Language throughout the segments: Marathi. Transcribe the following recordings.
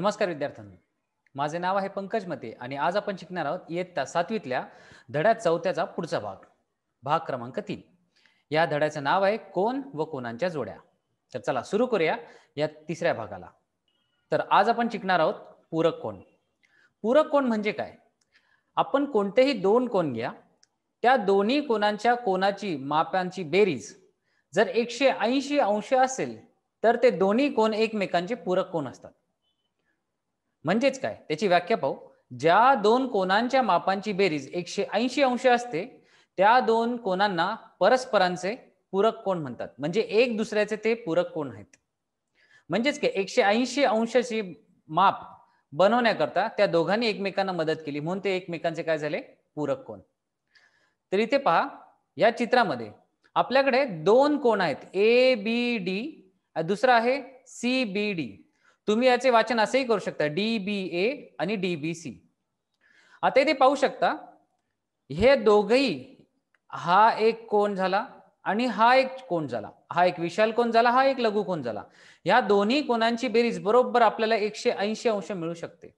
नमस्कार विद्यार्थ्यांनो माझे नाव आहे पंकज मते आणि आज आपण शिकणार आहोत इयत्ता सातवीतल्या धड्यात चौथ्याचा पुढचा भाग भाग क्रमांक तीन या धड्याचं नाव आहे कोण व कोणांच्या जोड्या तर चला सुरू करूया या तिसऱ्या भागाला तर आज आपण शिकणार आहोत पूरक कोण पूरक कोण म्हणजे काय आपण कोणतेही दोन कोण घ्या त्या दोन्ही कोणांच्या कोणाची माप्यांची बेरीज जर एकशे ऐंशी अंश असेल तर ते दोन्ही कोण एकमेकांचे पूरक कोण असतात म्हणजेच काय त्याची व्याख्या पाहू ज्या दोन कोणांच्या मापांची बेरीज एकशे ऐंशी अंश असते त्या दोन कोणांना परस्परांचे पूरक कोण म्हणतात म्हणजे एक दुसऱ्याचे ते पूरक कोण आहेत म्हणजेच काय एकशे ऐंशी अंशाची माप बनवण्याकरता त्या दोघांनी एकमेकांना मदत केली म्हणून ते एकमेकांचे काय झाले पूरक कोण तर इथे पहा या चित्रामध्ये आपल्याकडे दोन कोण आहेत ए बी डी दुसरा आहे सी बी डी तुम्ही याचे वाचन असेही करू शकता डी बी ए आणि डी बी सी आता इथे पाहू शकता हे दोघही हा एक कोण झाला आणि हा एक कोण झाला हा एक विशाल कोण झाला हा एक लघु कोण झाला या दोन्ही कोणांची बेरीज बरोबर आपल्याला एकशे ऐंशी अंश मिळू शकते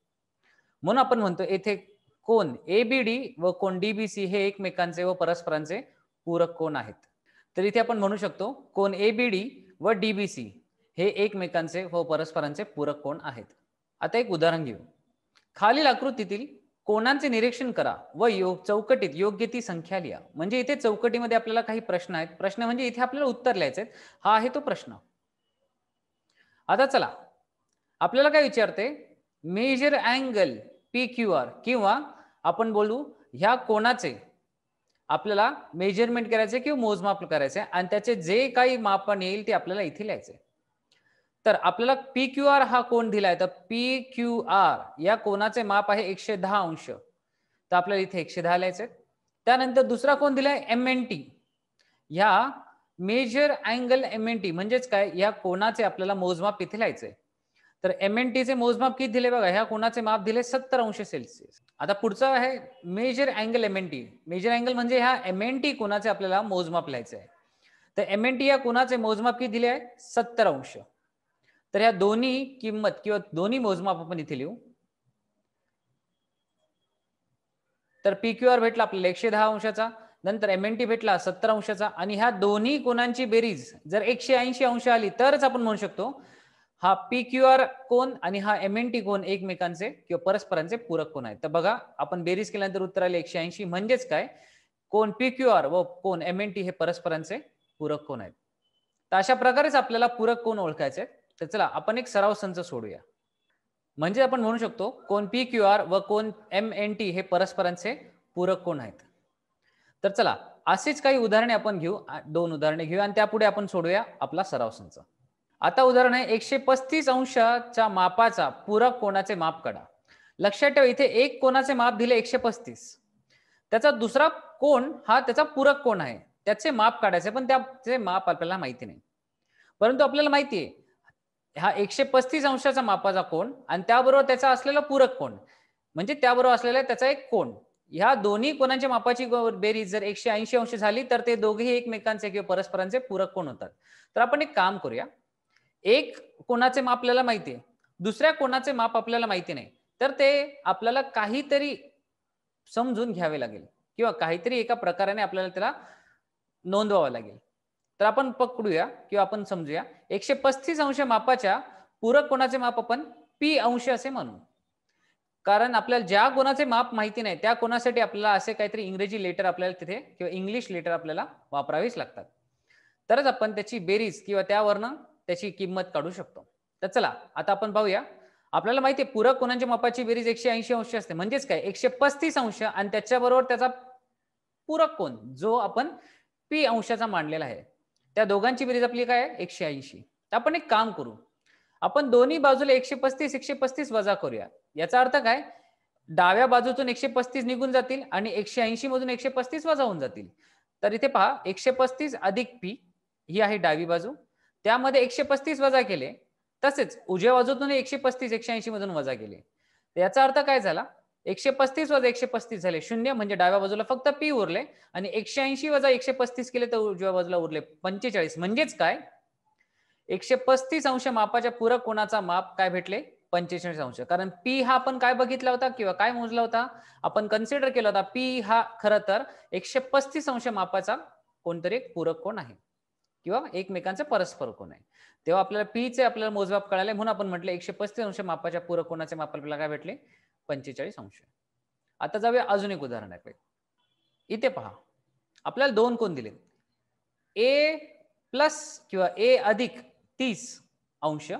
म्हणून आपण म्हणतो येथे कोण ए बी डी व कोण डी बी सी हे एकमेकांचे व परस्परांचे पूरक कोण आहेत तर इथे आपण म्हणू शकतो कोण ए बी डी व डी बी सी हे एकमेकांचे व हो परस्परांचे पूरक कोण आहेत आता एक उदाहरण घेऊ खालील आकृतीतील कोणांचे निरीक्षण करा व यो चौकटीत योग्य ती संख्या लिहा म्हणजे इथे चौकटीमध्ये आपल्याला काही प्रश्न आहेत प्रश्न म्हणजे इथे आपल्याला उत्तर लिहायचे हा आहे तो प्रश्न आता चला आपल्याला काय विचारते major angle P Q R किंवा आपण बोलू ह्या कोणाचे आपल्याला मेजरमेंट करायचे किंवा मोजमाप करायचे आणि त्याचे जे काही मापन येईल ते आपल्याला इथे लिहायचे तर आपल्याला पी क्यू आर हा कोण दिलाय तर पी क्यू आर या कोणाचे माप आहे एकशे दहा अंश तर आपल्याला इथे एकशे दहा लिहायचे त्यानंतर दुसरा कोण दिलाय एम एन टी ह्या major angle M N T म्हणजेच काय या कोणाचे आपल्याला मोजमाप इथे लिहायचे तर एम एन टीचे मोजमाप किती दिले बघा ह्या कोणाचे माप दिले सत्तर अंश सेल्सिअस आता पुढचं आहे major angle M N T major angle म्हणजे ह्या एम एन टी कोणाचे आपल्याला मोजमाप लिहायचे आहे तर एम एन टी या कोणाचे मोजमाप किती दिले आहे सत्तर अंश तर ह्या दोन्ही किंमत किंवा दोन्ही मोजमाप आपण इथे लिहू तर पीक्यूआर आर भेटला आपल्याला एकशे दहा अंशाचा नंतर एम एन टी भेटला सत्तर अंशाचा आणि ह्या दोन्ही कोणांची बेरीज जर एकशे ऐंशी अंश आली तरच आपण म्हणू शकतो हा पीक्यूआर आर कोण आणि हा एम एन टी कोण एकमेकांचे किंवा परस्परांचे पूरक कोण आहेत तर बघा आपण बेरीज केल्यानंतर उत्तर आले एकशे ऐंशी म्हणजेच काय कोण पीक्यूआर आर व कोण एमएनटी टी हे परस्परांचे पूरक कोण आहेत तर अशा प्रकारेच आपल्याला पूरक कोण ओळखायचे आहेत तर चला आपण एक सराव संच सोडूया म्हणजे आपण म्हणू शकतो कोण पी क्यू आर व कोण एम एन टी हे परस्परांचे पूरक कोण आहेत तर चला असेच काही उदाहरणे आपण घेऊ दोन उदाहरणे घेऊ आणि त्यापुढे आपण सोडूया आपला सराव संच आता उदाहरण आहे एकशे पस्तीस अंशाच्या मापाचा पूरक कोणाचे माप काढा लक्षात ठेवा इथे एक कोणाचे माप दिले एकशे पस्तीस त्याचा दुसरा कोण हा त्याचा पूरक कोण आहे त्याचे माप काढायचे पण त्याचे माप आपल्याला माहिती नाही परंतु आपल्याला माहिती आहे हा एकशे पस्तीस अंशाचा मापाचा कोण आणि त्याबरोबर त्याचा असलेला पूरक कोण म्हणजे त्याबरोबर असलेला त्याचा एक कोण ह्या दोन्ही कोणाच्या मापाची बेरीज जर एकशे ऐंशी अंश झाली तर ते दोघेही एकमेकांचे किंवा परस्परांचे पूरक कोण होतात तर आपण एक काम करूया एक कोणाचे माप आपल्याला माहिती आहे दुसऱ्या कोणाचे माप आपल्याला माहिती नाही तर ते आपल्याला काहीतरी समजून घ्यावे लागेल किंवा काहीतरी एका प्रकाराने आपल्याला त्याला नोंदवावं लागेल तर आपण पकडूया किंवा आपण समजूया एकशे पस्तीस अंश मापाच्या पूरक कोणाचे माप आपण पी अंश असे म्हणू कारण आपल्याला ज्या कोणाचे माप माहिती नाही त्या कोणासाठी आपल्याला असे काहीतरी इंग्रजी लेटर आपल्याला तिथे किंवा इंग्लिश लेटर आपल्याला वापरावीच लागतात तरच आपण त्याची बेरीज किंवा त्यावरनं त्याची किंमत काढू शकतो तर चला आता आपण पाहूया आपल्याला माहिती आहे पूरक कोणाच्या मापाची बेरीज एकशे ऐंशी अंश असते म्हणजेच काय एकशे पस्तीस अंश आणि त्याच्याबरोबर त्याचा पूरक कोण जो आपण पी अंशाचा मांडलेला आहे त्या दोघांची बेरीज आपली काय एकशे ऐंशी आपण एक काम करू आपण दोन्ही बाजूला एकशे पस्तीस एकशे पस्तीस वजा करूया याचा अर्थ काय डाव्या बाजूतून एकशे पस्तीस निघून जातील आणि एकशे ऐंशी मधून एकशे पस्तीस वजा होऊन जातील तर इथे पहा एकशे पस्तीस अधिक पी ही आहे डावी बाजू त्यामध्ये एकशे पस्तीस वजा केले तसेच उजव्या बाजूतून एकशे पस्तीस एकशे ऐंशी मधून वजा केले याचा अर्थ काय झाला एकशे पस्तीस वजा एकशे पस्तीस झाले शून्य म्हणजे डाव्या बाजूला फक्त पी उरले आणि एकशे ऐंशी वजा एकशे पस्तीस केले तर उजव्या बाजूला उरले पंचेचाळीस म्हणजेच काय एकशे पस्तीस अंश मापाच्या पूरक कोणाचा माप काय भेटले पंचेचाळीस अंश कारण पी हा आपण काय बघितला होता किंवा काय मोजला होता आपण कन्सिडर केला होता पी हा खर तर एकशे पस्तीस अंश मापाचा कोणतरी एक पूरक कोण आहे किंवा एकमेकांचा परस्पर कोण आहे तेव्हा आपल्याला पीचे आपल्याला मोजमाप कळाले म्हणून आपण म्हटले एकशे पस्तीस अंश मापाच्या पूरक कोणाचे माप आपल्याला काय भेटले पंचेचाळीस अंश आता जाऊया अजून एक उदाहरणाकडे इथे पहा आपल्याला दोन कोण दिले ए प्लस किंवा ए अधिक तीस अंश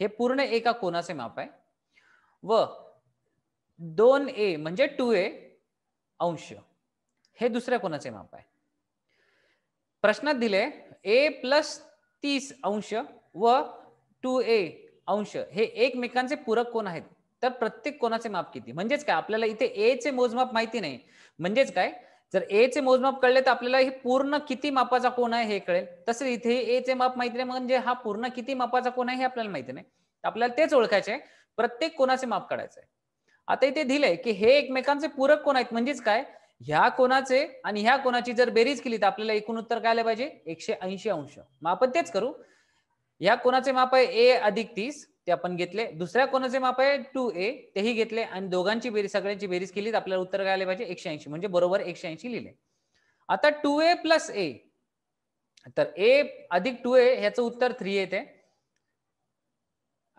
हे पूर्ण एका कोणाचे माप आहे व दोन ए म्हणजे टू ए अंश हे दुसऱ्या कोणाचे माप आहे प्रश्नात दिले ए प्लस तीस अंश व टू ए अंश हे एकमेकांचे पूरक कोण आहेत तर प्रत्येक कोणाचे माप किती म्हणजेच काय आपल्याला इथे ए चे मोजमाप माहिती नाही म्हणजेच काय जर ए चे मोजमाप कळले तर आपल्याला हे पूर्ण किती मापाचा कोण आहे हे कळेल तसेच इथे ए चे माप माहिती नाही म्हणजे हा पूर्ण किती मापाचा कोण आहे हे आपल्याला माहिती नाही आपल्याला तेच ओळखायचे प्रत्येक कोणाचे माप काढायचंय आता इथे दिलंय की हे एकमेकांचे पूरक कोण आहेत म्हणजेच काय ह्या कोणाचे आणि ह्या कोणाची जर बेरीज केली तर आपल्याला एकूण उत्तर काय आलं पाहिजे एकशे ऐंशी अंश मग आपण तेच करू ह्या कोणाचे माप आहे ए अधिक तीस ते आपण घेतले दुसऱ्या कोणाचे माप आहे टू ए तेही घेतले आणि दोघांची बेरीज सगळ्यांची बेरीज केली आपल्याला उत्तर काय आले पाहिजे एकशे ऐंशी म्हणजे बरोबर एकशे ऐंशी लिहिले आता टू ए प्लस ए तर ए अधिक टू ए ह्याचं उत्तर थ्री येते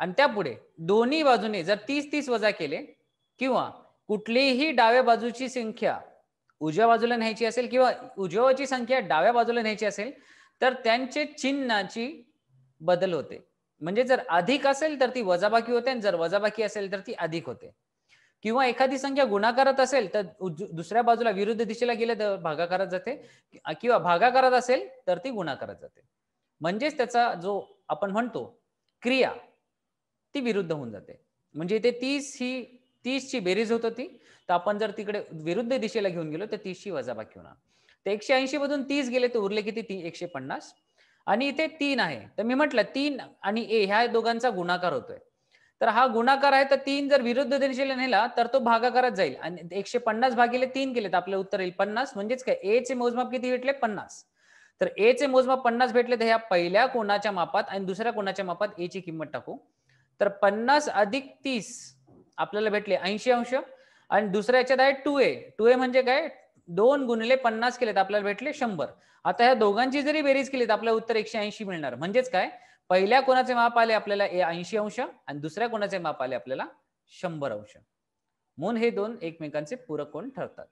आणि त्यापुढे दोन्ही बाजूने जर तीस तीस वजा केले किंवा कुठलीही डाव्या बाजूची संख्या उजव्या बाजूला न्यायची असेल किंवा उजव्याची संख्या डाव्या बाजूला न्यायची असेल तर त्यांचे चिन्हाची बदल होते म्हणजे जर अधिक असेल तर ती वजाबाकी होते आणि जर वजाबाकी असेल तर ती अधिक होते किंवा एखादी संख्या गुणाकारात असेल तर दुसऱ्या बाजूला विरुद्ध दिशेला गेले तर भागाकारात जाते किंवा भागाकारात असेल तर ती गुणाकारात जाते म्हणजेच त्याचा जो आपण म्हणतो क्रिया ती विरुद्ध होऊन जाते म्हणजे इथे तीस ही तीसची बेरीज होत होती तर आपण जर तिकडे विरुद्ध दिशेला घेऊन गेलो तर तीसची वजाबाकी होणार तर एकशे ऐंशी मधून तीस गेले तर उरले किती एकशे पन्नास आणि इथे तीन आहे तर मी म्हटलं तीन आणि ए ह्या दोघांचा गुणाकार होतोय तर हा गुणाकार आहे तर तीन जर विरुद्ध दिशेला नेला तर तो भागाकारात जाईल आणि एकशे पन्नास भागीले तीन केले तर आपलं उत्तर येईल पन्नास म्हणजेच काय ए चे मोजमाप किती भेटले पन्नास तर ए चे मोजमाप पन्नास भेटले तर ह्या पहिल्या कोणाच्या मापात आणि दुसऱ्या कोणाच्या मापात ए ची किंमत टाकू तर पन्नास अधिक तीस आपल्याला भेटले ऐंशी अंश आणि दुसऱ्याच्यात आहे टू ए टू ए म्हणजे काय दोन गुणले पन्नास केले तर आपल्याला भेटले शंभर आता या दोघांची जरी बेरीज केली तर आपल्याला उत्तर एकशे ऐंशी मिळणार म्हणजेच काय पहिल्या कोणाचे माप आले आपल्याला ऐंशी अंश आणि दुसऱ्या कोणाचे माप आले आपल्याला शंभर अंश म्हणून हे दोन एकमेकांचे पूरक कोण ठरतात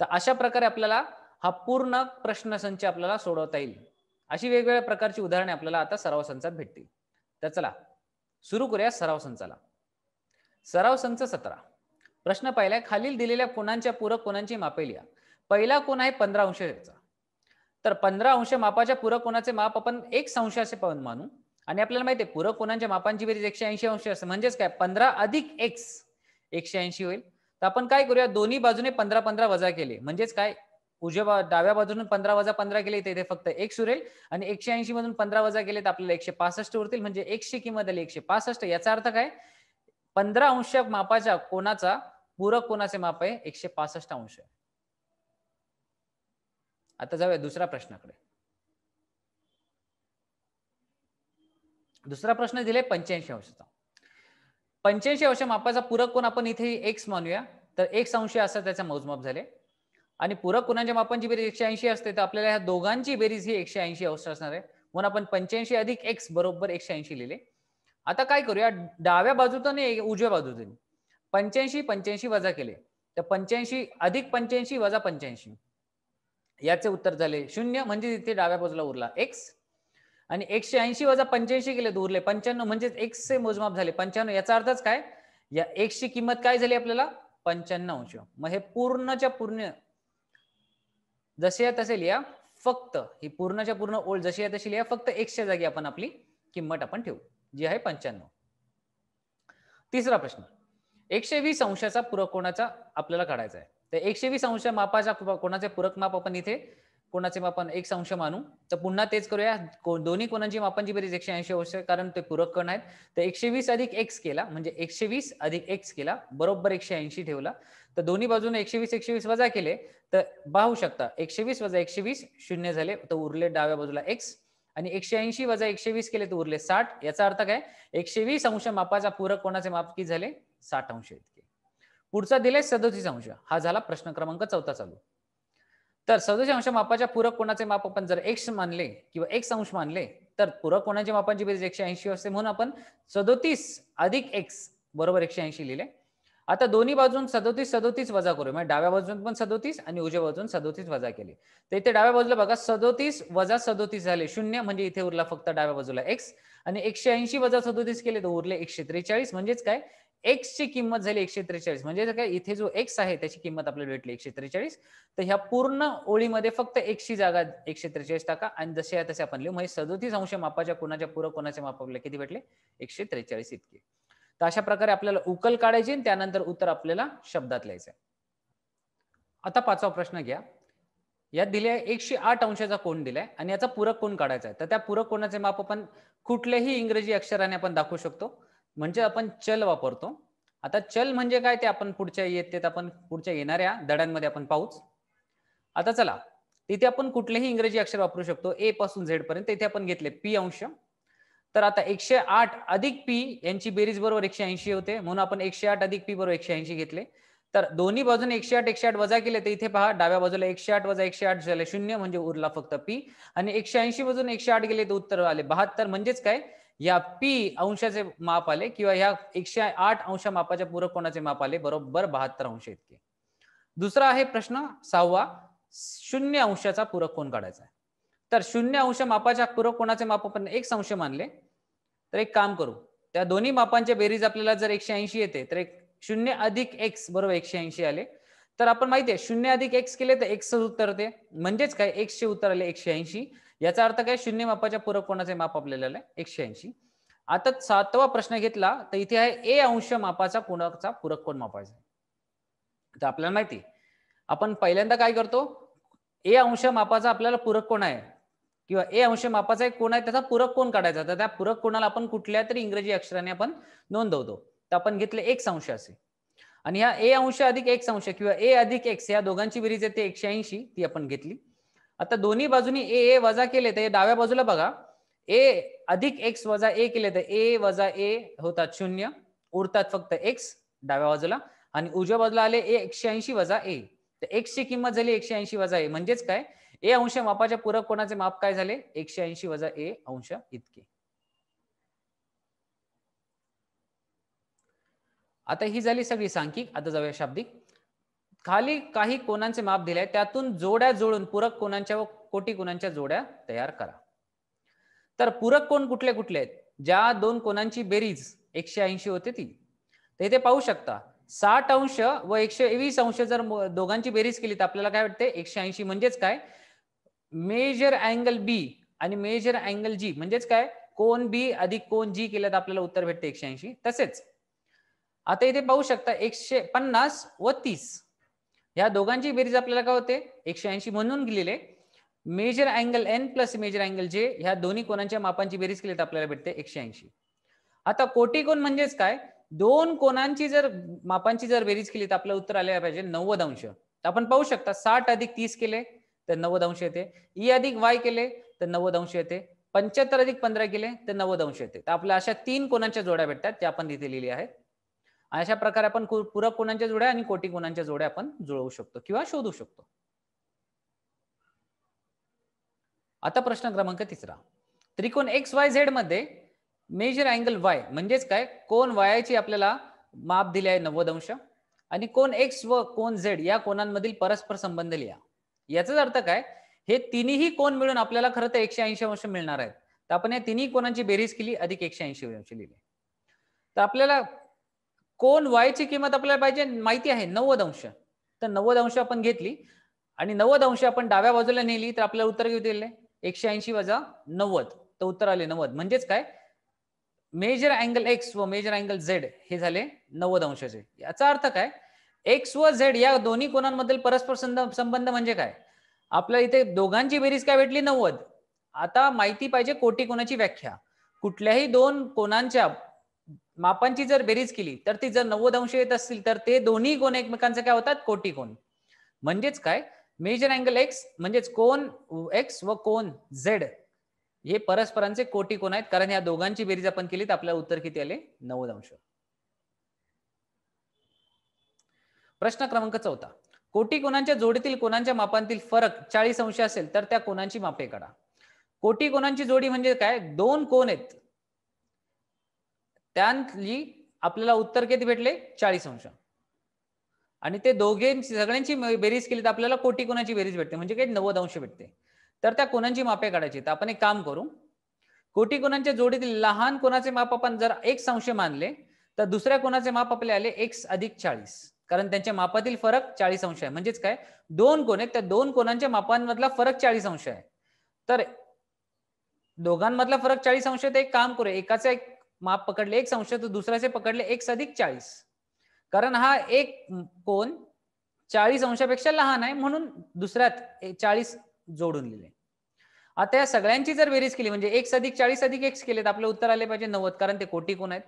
तर अशा प्रकारे आपल्याला हा पूर्ण प्रश्न संच आपल्याला सोडवता येईल अशी वेगवेगळ्या प्रकारची उदाहरणे आपल्याला आता सराव संचात भेटतील तर चला सुरू करूया सराव संचाला सराव संच सतरा प्रश्न पहिला खालील दिलेल्या कोणांच्या पूरक कोणाची मापे लिहा पहिला कोण आहे पंधरा अंश तर पंधरा अंश मापाच्या पूरक कोणाचे माप आपण एक अंश असे मानू आणि आपल्याला माहिती आहे पूरक कोणांच्या मापांची बेरीज एकशे ऐंशी अंश असते म्हणजेच काय पंधरा अधिक एक्स एकशे ऐंशी होईल तर आपण काय करूया दोन्ही बाजूने पंधरा पंधरा वजा केले म्हणजेच काय उजव्या डाव्या बाजूने पंधरा वजा पंधरा केले तर इथे फक्त एक उरेल आणि एकशे ऐंशी मधून पंधरा वजा केले तर आपल्याला एकशे पासष्ट उरतील म्हणजे एकशे किंमत आली एकशे पासष्ट याचा अर्थ काय पंधरा अंश मापाच्या कोणाचा पूरक कोणाचे माप आहे एकशे पासष्ट अंश आता जाऊया दुसऱ्या प्रश्नाकडे दुसरा प्रश्न दिले पंच्याऐंशी अंशाचा पंच्याऐंशी अंश मापाचा पूरक कोण आपण इथे एक्स मानूया तर एक्स अंश असं त्याचा मोजमाप झाले आणि पूरक कोणाच्या मापांची बेरीज एकशे ऐंशी असते तर आपल्याला ह्या दोघांची बेरीज ही एकशे ऐंशी अंश असणार आहे म्हणून आपण पंच्याऐंशी अधिक एक्स बरोबर एकशे ऐंशी लिहिले आता काय करूया डाव्या बाजूचा नाही उजव्या बाजूतून पंच्याऐंशी पंच्याऐंशी वजा केले तर पंच्याऐंशी अधिक पंच्याऐंशी वजा पंच्याऐंशी याचे उत्तर झाले शून्य म्हणजे तिथे डाव्या बाजूला उरला एक्स आणि एकशे ऐंशी वजा पंच्याऐंशी केले तर उरले पंच्याण्णव म्हणजेच चे मोजमाप झाले पंच्याण्णव याचा अर्थच काय या एक्सची किंमत काय झाली आपल्याला पंच्याण्णव अंश मग हे पूर्णच्या पूर्ण जसे तसे लिहा फक्त ही पूर्णच्या पूर्ण ओळ जशी आहे तशी लिहा फक्त एक्सच्या जागी आपण आपली किंमत आपण ठेवू जी आहे पंच्याण्णव तिसरा प्रश्न एकशे वीस अंशाचा पूरक कोणाचा आपल्याला काढायचा आहे तर एकशे वीस अंश मापाचा कोणाचे पूरक माप आपण इथे कोणाचे मापन एक अंश मानू तर पुन्हा तेच करूया दोन्ही कोणाची मापांची बरीच एकशे ऐंशी अंश कारण ते पूरक कण आहेत तर एकशे वीस अधिक एक्स केला म्हणजे एकशे वीस अधिक एक्स केला बरोबर एकशे ऐंशी ठेवला तर दोन्ही बाजूने एकशे वीस एकशे वीस वजा केले तर बाहू शकता एकशे वीस वजा एकशे वीस शून्य झाले तर उरले डाव्या बाजूला एक्स आणि एकशे ऐंशी वजा एकशे वीस केले तर उरले साठ याचा अर्थ काय एकशे वीस अंश मापाचा पूरक कोणाचे माप किती झाले साठ अंश इतके पुढचा दिलाय सदोतीस अंश हा झाला प्रश्न क्रमांक चौथा चालू तर सदोतीस अंश मापाच्या पूरक कोणाचे माप आपण जर एक्स मानले किंवा एक्स अंश मानले तर पूरक कोणाच्या मापांची बेरीज एकशे ऐंशी असते म्हणून आपण सदोतीस अधिक एक्स बरोबर एकशे ऐंशी लिहिले आता दोन्ही बाजून सदोतीस सदोतीस वजा करू म्हणजे डाव्या बाजून पण सदोतीस आणि उजव्या बाजून सदोतीस वजा केली तर इथे डाव्या बाजूला बघा सदोतीस वजा सदोतीस झाले शून्य म्हणजे इथे उरला फक्त डाव्या बाजूला एक्स आणि एकशे ऐंशी वजा सदोतीस केले तर उरले एकशे त्रेचाळीस म्हणजेच काय एक्स ची किंमत झाली एकशे त्रेचाळीस म्हणजे काय इथे जो एक्स आहे त्याची किंमत आपल्याला भेटली एकशे त्रेचाळीस तर ह्या पूर्ण ओळीमध्ये फक्त एकशे जागा एकशे त्रेचाळीस टाका आणि जसे आहे तसे आपण लिहू म्हणजे सदोतीस अंश मापाच्या कोणाच्या पूरक कोणाच्या मापाला किती भेटले एकशे त्रेचाळीस इतके तर अशा प्रकारे आपल्याला उकल काढायची आणि त्यानंतर उत्तर आपल्याला शब्दात लिहायचं आता पाचवा प्रश्न घ्या यात दिले एकशे आठ अंशाचा कोण दिलाय आणि याचा पूरक कोण काढायचा आहे तर त्या पूरक कोणाचे माप आपण कुठल्याही इंग्रजी अक्षराने आपण दाखवू शकतो म्हणजे आपण चल वापरतो आता चल म्हणजे काय ते आपण पुढच्या येतेत आपण पुढच्या येणाऱ्या दड्यांमध्ये आपण पाहूच आता चला तिथे आपण कुठलेही इंग्रजी अक्षर वापरू शकतो ए पासून झेड पर्यंत इथे आपण घेतले पी अंश तर आता एकशे आठ अधिक पी यांची बेरीज बरोबर एकशे ऐंशी होते म्हणून आपण एकशे आठ अधिक पी बरोबर एकशे ऐंशी घेतले तर दोन्ही बाजूने एकशे आठ एकशे आठ वजा केले तर इथे पहा डाव्या बाजूला एकशे आठ वजा एकशे आठ झाले शून्य म्हणजे उरला फक्त पी आणि एकशे ऐंशी बाजून एकशे आठ गेले तर उत्तर आले बहात्तर म्हणजेच काय या पी अंशाचे माप आले किंवा या एकशे आठ अंश मापाच्या पूरक कोणाचे माप आले बरोबर बहात्तर अंश इतके दुसरा आहे प्रश्न सहावा शून्य अंशाचा पूरक कोण काढायचा आहे तर शून्य अंश मापाच्या पूरक कोणाचे माप आपण एक अंश मानले तर एक काम करू त्या दोन्ही मापांच्या बेरीज आपल्याला जर एकशे ऐंशी येते तर एक शून्य अधिक एक्स बरोबर एकशे ऐंशी आले तर आपण माहिती आहे शून्य अधिक एक्स केले तर एक्स उत्तर ते म्हणजेच काय एक्सचे उत्तर आले एकशे ऐंशी याचा अर्थ काय शून्य मापाच्या पूरक कोणाचे माप आपल्याला आले एकशे ऐंशी आता सातवा प्रश्न घेतला तर इथे आहे ए अंश मापाचा कोणाचा पूरक कोण मापायचा तर आपल्याला माहिती आपण पहिल्यांदा काय करतो ए अंश मापाचा आपल्याला पूरक कोण आहे किंवा ए अंश मापाचा एक कोण आहे त्याचा पूरक कोण काढायचा तर त्या पूरक कोणाला आपण कुठल्या तरी इंग्रजी अक्षराने आपण नोंदवतो तर आपण घेतले एक अंश असे आणि ह्या ए अंश अधिक एक अंश किंवा ए अधिक एक्स या दोघांची बेरीज येते एकशे ऐंशी ती आपण घेतली आता दोन्ही बाजूनी ए ए वजा केले तर डाव्या बाजूला बघा ए अधिक एक्स वजा ए केले तर ए वजा ए होतात शून्य उरतात फक्त एक्स डाव्या बाजूला आणि उजव्या बाजूला आले ए एकशे ऐंशी वजा ए तर एक्सची किंमत झाली एकशे ऐंशी वजा ए म्हणजेच काय ए अंश मापाच्या पूरक कोणाचे माप काय झाले एकशे ऐंशी वजा ए अंश इतके आता ही झाली सगळी सांख्यिक आता जाऊया शाब्दिक खाली काही कोणांचे माप दिले त्यातून जोड्या जोडून पूरक कोणांच्या व कोटी कोणांच्या जोड्या तयार करा तर पूरक कोण कुठले कुठले आहेत ज्या दोन कोणांची बेरीज एकशे ऐंशी होते ती तर इथे पाहू शकता साठ अंश व एकशे अंश जर दोघांची बेरीज केली तर आपल्याला काय वाटते एकशे ऐंशी म्हणजेच काय मेजर अँगल बी आणि मेजर अँगल जी म्हणजेच काय कोण बी अधिक कोण जी केलं तर आपल्याला उत्तर भेटते एकशे ऐंशी तसेच आता इथे पाहू शकता एकशे पन्नास व तीस या दोघांची बेरीज आपल्याला काय होते एकशे ऐंशी म्हणून गेलेले major angle N plus major angle जे ह्या दोन्ही कोणांच्या मापांची बेरीज केली तर आपल्याला भेटते एकशे ऐंशी आता कोटी कोण म्हणजेच काय दोन कोणांची जर मापांची जर बेरीज केली तर आपल्याला उत्तर आले पाहिजे नव्वद अंश आपण पाहू शकता साठ अधिक तीस केले तर नव्वद अंश येते ई अधिक वाय केले तर नव्वद अंश येते पंच्याहत्तर अधिक पंधरा केले तर नव्वद अंश येते तर आपल्या अशा तीन कोणाच्या जोड्या भेटतात त्या आपण तिथे लिहिली आहेत अशा प्रकारे आपण पूरक कोणाच्या जोड्या आणि कोटी कोणांच्या जोड्या आपण जुळवू शकतो किंवा शोधू शकतो आता प्रश्न क्रमांक तिसरा त्रिकोण एक्स वाय झेड मध्ये मेजर अँगल वाय म्हणजेच काय कोण वायाची आपल्याला माप दिली आहे नव्वद अंश आणि कोण एक्स व कोण झेड या कोणांमधील परस्पर संबंध लिहा याचाच अर्थ काय हे तिन्ही कोण मिळून आपल्याला खरं तर एकशे ऐंशी अंश मिळणार आहेत तर आपण या तिन्ही कोणाची बेरीज केली अधिक एकशे ऐंशी अंश लिहिले तर आपल्याला कोण वायची किंमत आपल्याला पाहिजे माहिती आहे नव्वद अंश तर नव्वद अंश आपण घेतली आणि नव्वद अंश आपण डाव्या बाजूला नेली तर आपल्याला उत्तर घेऊ दिले एकशे ऐंशी वजा नव्वद तर उत्तर आले नव्वद म्हणजेच काय मेजर अँगल एक्स व मेजर अँगल झेड हे झाले नव्वद अंशाचे याचा अर्थ काय एक्स व झेड या दोन्ही कोणांमधील परस्पर संबंध म्हणजे काय आपल्या इथे दोघांची बेरीज काय भेटली नव्वद आता माहिती पाहिजे कोटी कोणाची व्याख्या कुठल्याही दोन कोणांच्या मापांची जर बेरीज केली तर ती जर नव्वद अंश येत असतील तर ते दोन्ही कोण एकमेकांचे काय होतात कोटी कोण म्हणजेच काय मेजर अँगल एक्स म्हणजेच कोण एक्स व कोण झेड हे परस्परांचे कोटी कोण आहेत कारण या दोघांची बेरीज आपण केली तर आपल्याला उत्तर किती आले नव्वद अंश प्रश्न क्रमांक चौथा कोटी कोणांच्या जोडीतील कोणाच्या मापांतील फरक चाळीस अंश असेल तर त्या कोणाची मापे काढा कोटी कोणाची जोडी म्हणजे काय दोन कोण आहेत त्यांनी आपल्याला उत्तर किती भेटले चाळीस अंश आणि ते दोघे सगळ्यांची बेरीज केली तर आपल्याला कोटी कोणाची बेरीज भेटते म्हणजे काही नव्वद अंश भेटते तर त्या कोणाची मापे काढायची तर आपण एक काम करू कोटी कोणाच्या जोडीतील लहान कोणाचे माप आपण जर एक संशय मानले तर दुसऱ्या कोणाचे माप आपले आले एक्स अधिक चाळीस कारण त्यांच्या मापातील फरक चाळीस अंश आहे म्हणजेच काय दोन कोण आहेत त्या दोन कोणांच्या मापांमधला फरक चाळीस अंश आहे तर दोघांमधला फरक चाळीस अंश आहे तर एक काम करू एकाचे एक माप पकडले एक अंश तर दुसऱ्याचे पकडले एक अधिक चाळीस कारण हा एक कोण चाळीस अंशापेक्षा लहान आहे म्हणून दुसऱ्यात चाळीस जोडून लिहिले आता या सगळ्यांची जर बेरीज केली म्हणजे एक अधिक चाळीस अधिक एक्स केले तर आपलं उत्तर आले पाहिजे नव्वद कारण ते कोटी कोण आहेत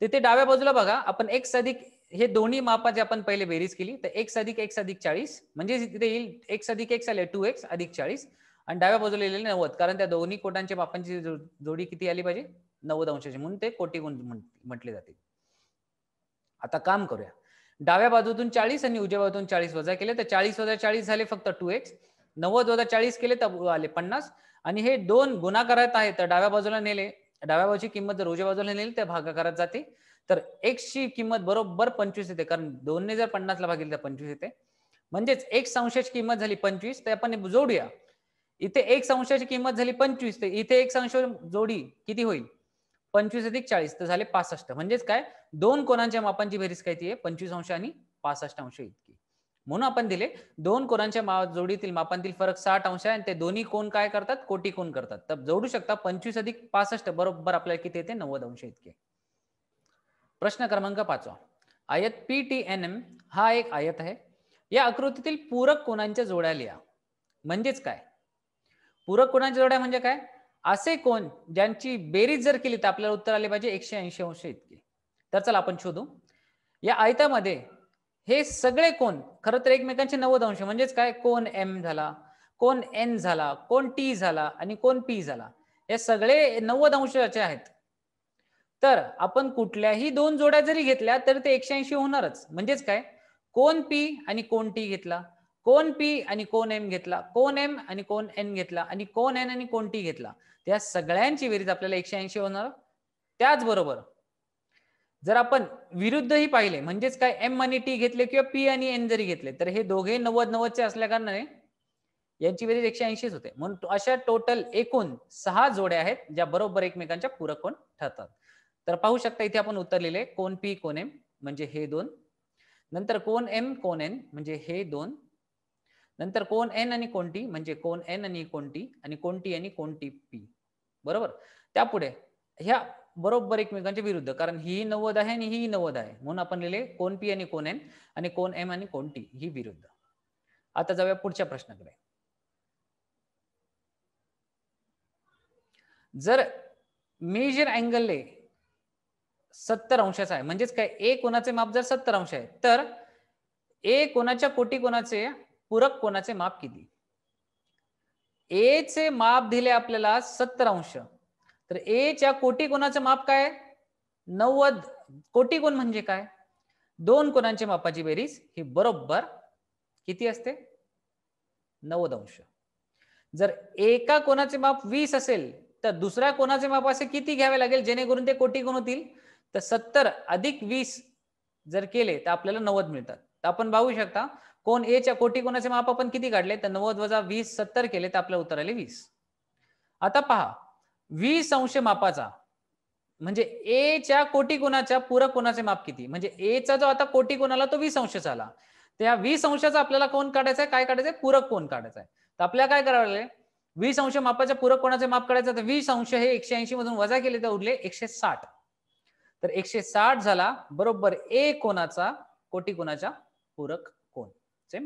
तिथे डाव्या बाजूला बघा आपण एक अधिक हे दोन्ही मापाचे आपण पहिले बेरीज केली तर एक्स अधिक एक्स अधिक चाळीस म्हणजे तिथे येईल एक्स अधिक एक्स आले टू एक्स अधिक चाळीस आणि डाव्या बाजूला येईल नव्वद कारण त्या दोन्ही कोटांच्या मापांची जोडी किती आली पाहिजे नव्वद अंशाची म्हणून ते कोटी गुण म्हटले जाते आता काम करूया डाव्या बाजूतून चाळीस आणि उजव्या बाजूतून चाळीस वजा केले तर चाळीस वजा चाळीस झाले फक्त टू एक्स नव्वद वजा चाळीस केले तर आले पन्नास आणि हे दोन गुणाकारात आहे तर डाव्या बाजूला नेले डाव्या बाजूची किंमत जर उजव्या बाजूला नेली तर भागाकारात जाते तर ची किंमत बरोबर पंचवीस येते कारण दोनने जर पन्नासला भागेल तर पंचवीस येते म्हणजेच एक संशयाची किंमत झाली पंचवीस तर आपण जोडूया इथे एक अंशाची किंमत झाली पंचवीस तर इथे एक संशय जोडी किती होईल पंचवीस अधिक चाळीस तर झाले पासष्ट म्हणजेच काय दोन कोणांच्या मापांची बेरीज काय ती आहे पंचवीस अंश आणि पासष्ट अंश इतकी म्हणून आपण दिले दोन कोणांच्या जोडीतील मापांतील फरक साठ अंश आहे आणि ते दोन्ही कोण काय करतात कोटी कोण करतात तर जोडू शकता पंचवीस अधिक पासष्ट बरोबर आपल्याला किती येते नव्वद अंश इतके प्रश्न क्रमांक पाचवा आयत पी टी एन एम हा एक आयत आहे या आकृतीतील पूरक कोणांच्या जोड्या लिहा म्हणजेच काय पूरक कोणाच्या जोड्या म्हणजे काय असे कोण ज्यांची बेरीज जर केली तर आपल्याला उत्तर आले पाहिजे एकशे ऐंशी अंश इतकी तर चला आपण शोधू या आयतामध्ये हे सगळे कोण खरं तर एकमेकांचे नव्वद अंश म्हणजेच काय कोण एम झाला कोण एन झाला कोण टी झाला आणि कोण पी झाला हे सगळे नव्वद अंशाचे आहेत तर आपण कुठल्याही दोन जोड्या जरी घेतल्या तर ते एकशे ऐंशी होणारच म्हणजेच काय कोण पी आणि कोण टी घेतला कोण पी आणि कोण एम घेतला कोण एम आणि कोण एन घेतला आणि कोण एन आणि कोण टी घेतला त्या सगळ्यांची बेरीज आपल्याला एकशे ऐंशी होणार त्याचबरोबर जर आपण विरुद्धही पाहिले म्हणजेच काय एम आणि टी घेतले किंवा पी आणि एन जरी घेतले तर हे दोघे नव्वद नव्वदचे असल्या कारणाने यांची बेरीज एकशे ऐंशीच होते म्हणून अशा टोटल एकूण सहा जोड्या आहेत ज्या बरोबर एकमेकांच्या पूरक पण ठरतात तर पाहू शकता इथे आपण उतरलेले कोण पी कोण एम म्हणजे हे दोन नंतर कोण एम कोण एन म्हणजे हे दोन नंतर कोण एन आणि कोणती म्हणजे कोण एन आणि कोणती आणि कोणती आणि कोणती पी बरोबर त्यापुढे ह्या बरोबर एकमेकांच्या विरुद्ध कारण ही नव्वद आहे आणि ही नव्वद आहे म्हणून आपण लिहिले कोण पी आणि कोण एन आणि कोण एम आणि कोणती ही विरुद्ध आता जाऊया पुढच्या प्रश्नाकडे जर मेजर ले सत्तर अंशाचा आहे म्हणजेच काय ए कोणाचे माप जर सत्तर अंश आहे तर ए कोणाच्या कोटी कोणाचे पूरक कोणाचे माप किती ए चे माप दिले आपल्याला सत्तर अंश तर ए च्या कोटी कोणाचं माप काय नव्वद कोटी कोण म्हणजे काय दोन कोणांची मापाची बेरीज ही बरोबर किती असते नव्वद अंश जर एका कोणाचे माप वीस असेल तर दुसऱ्या कोणाचे माप असे किती घ्यावे लागेल जेणेकरून ते कोटी कोण होतील तर सत्तर अधिक वीस जर केले तर आपल्याला नव्वद मिळतात तर आपण पाहू शकता कोण एच्या कोटी कोणाचे माप आपण किती काढले तर नव्वद वजा वीस सत्तर केले तर आपल्याला उत्तर आले वीस आता पहा वीस अंश मापाचा म्हणजे ए च्या कोटी कोणाच्या पूरक कोणाचे माप किती म्हणजे ए चा जो आता कोटी कोणाला तो वीस अंश झाला तर या वीस अंशाचा आपल्याला कोण काढायचा आहे काय काढायचं आहे पूरक कोण काढायचा आहे तर आपल्याला काय करावं लागेल वीस अंश मापाच्या पूरक कोणाचे माप काढायचं तर वीस अंश हे एकशे ऐंशी मधून वजा केले तर उरले एकशे साठ तर एकशे साठ झाला बरोबर ए कोणाचा कोटी कोणाच्या पूरक कोण चे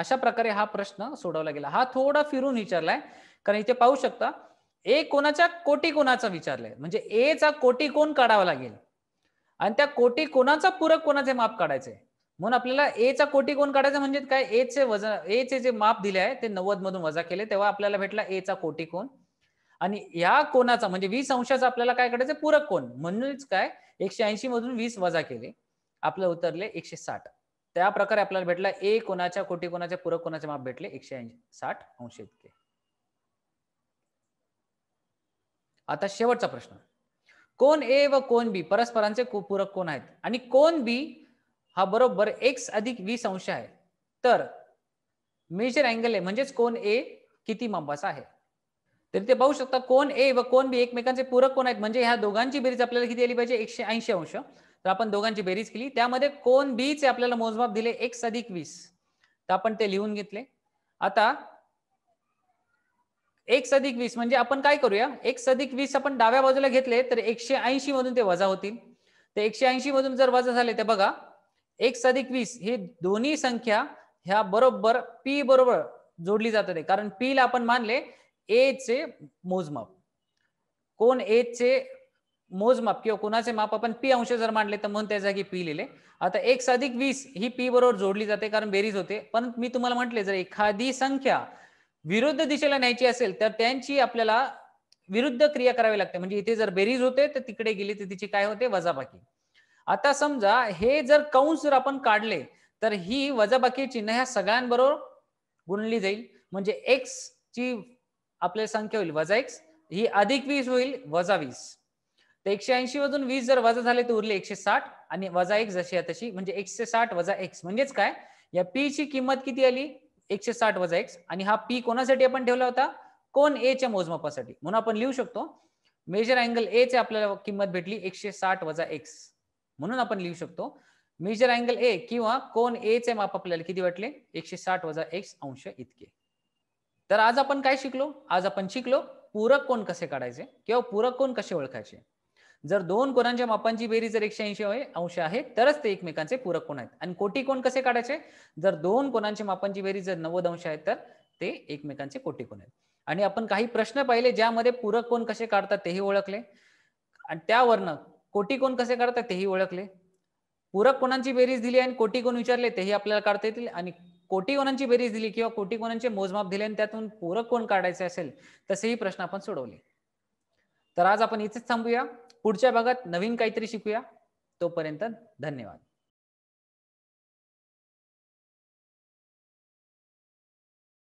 अशा प्रकारे हा प्रश्न सोडवला गेला हा थोडा फिरून विचारलाय कारण इथे पाहू शकता ए कोणाच्या कोटी कोणाचा विचारलाय म्हणजे ए चा कोटी कोण काढावा लागेल आणि त्या कोटी कोणाचा पूरक कोणाचे माप काढायचे म्हणून आपल्याला ए चा कोटी कोण काढायचा म्हणजे काय ए चे वजन ए चे जे माप दिले आहे ते नव्वद मधून वजा केले तेव्हा आपल्याला भेटला ए चा कोटी कोण आणि या कोणाचा म्हणजे वीस अंशाचा आपल्याला काय करायचं पूरक कोण म्हणूनच काय एकशे ऐंशी मधून वीस वजा केले आपलं उतरले एकशे साठ त्या प्रकारे आपल्याला भेटला ए कोणाच्या कोटी कोणाच्या पूरक कोणाचे माप भेटले एकशे साठ अंश इतके आता शेवटचा प्रश्न कोण ए व कोण बी परस्परांचे पूरक कोण आहेत आणि कोण बी हा बरोबर एक्स अधिक वीस अंश आहे तर मेजर अँगल आहे म्हणजेच कोण ए किती मापाचा आहे तर ते पाहू शकता कोण ए व कोण बी एकमेकांचे पूरक कोण आहेत म्हणजे ह्या दोघांची बेरीज आपल्याला किती आली पाहिजे एकशे ऐंशी अंश तर आपण दोघांची बेरीज केली त्यामध्ये कोण बी चे आपल्याला मोजमाप दिले एक अधिक वीस तर आपण ते लिहून घेतले आता एक अधिक वीस म्हणजे आपण काय करूया एक अधिक वीस आपण डाव्या बाजूला घेतले तर एकशे ऐंशी मधून ते वजा होतील तर एकशे ऐंशी मधून जर वजा झाले तर बघा एक अधिक वीस ही दोन्ही संख्या ह्या बरोबर पी बरोबर जोडली जातात कारण पी ला आपण मानले ए चे मोजमाप कोण ए चे मोजमाप किंवा कोणाचे माप आपण पी अंश जर मांडले तर म्हणून त्या जागी पी लिहिले आता एक्स अधिक वीस ही पी बरोबर जोडली जाते कारण बेरीज होते पण मी तुम्हाला म्हटले जर एखादी संख्या विरुद्ध दिशेला न्यायची असेल तर त्यांची आपल्याला विरुद्ध क्रिया करावी लागते म्हणजे इथे जर बेरीज होते तर तिकडे गेली तर तिची काय होते वजाबाकी आता समजा हे जर कंस जर आपण काढले तर ही वजाबाकी चिन्ह ह्या सगळ्यांबरोबर गुणली जाईल म्हणजे एक्स ची आपल्याला संख्या होईल वजा एक्स ही अधिक वीस होईल वजा वीस तर एकशे ऐंशी मधून वीस जर वजा झाले तर उरले एकशे साठ आणि वजा एक्स जशी आहे तशी म्हणजे एकशे साठ वजा एक्स म्हणजेच काय या पी ची किंमत किती आली एकशे साठ वजा एक्स आणि हा पी कोणासाठी आपण ठेवला होता कोण ए च्या मोजमापासाठी म्हणून आपण लिहू शकतो मेजर अँगल ए चे आपल्याला किंमत भेटली एकशे साठ वजा एक्स म्हणून आपण लिहू शकतो मेजर अँगल ए किंवा कोण ए चे माप आपल्याला किती वाटले एकशे साठ वजा एक्स अंश इतके तर आज आपण काय शिकलो आज आपण शिकलो पूरक कोण कसे काढायचे किंवा पूरक कोण कसे ओळखायचे जर दोन कोणांच्या मापांची बेरीज जर एकशे ऐंशी अंश आहे तरच ते एकमेकांचे पूरक कोण आहेत आणि कोटी कोण कसे काढायचे जर दोन कोणांच्या मापांची बेरीज जर नव्वद अंश आहेत तर ते एकमेकांचे कोटी कोण आहेत आणि आपण काही प्रश्न पाहिले ज्यामध्ये पूरक कोण कसे काढतात तेही ओळखले आणि त्यावरनं कोटी कोण कसे काढतात तेही ओळखले पूरक कोणांची बेरीज दिली आणि कोटी कोण विचारले तेही आपल्याला काढता येतील आणि कोटी कोणांची बेरीज दिली किंवा कोटी कोणांचे मोजमाप दिले आणि त्यातून पूरक कोण काढायचे असेल तसेही प्रश्न आपण सोडवले तर आज आपण इथेच थांबूया पुढच्या भागात नवीन काहीतरी शिकूया तोपर्यंत धन्यवाद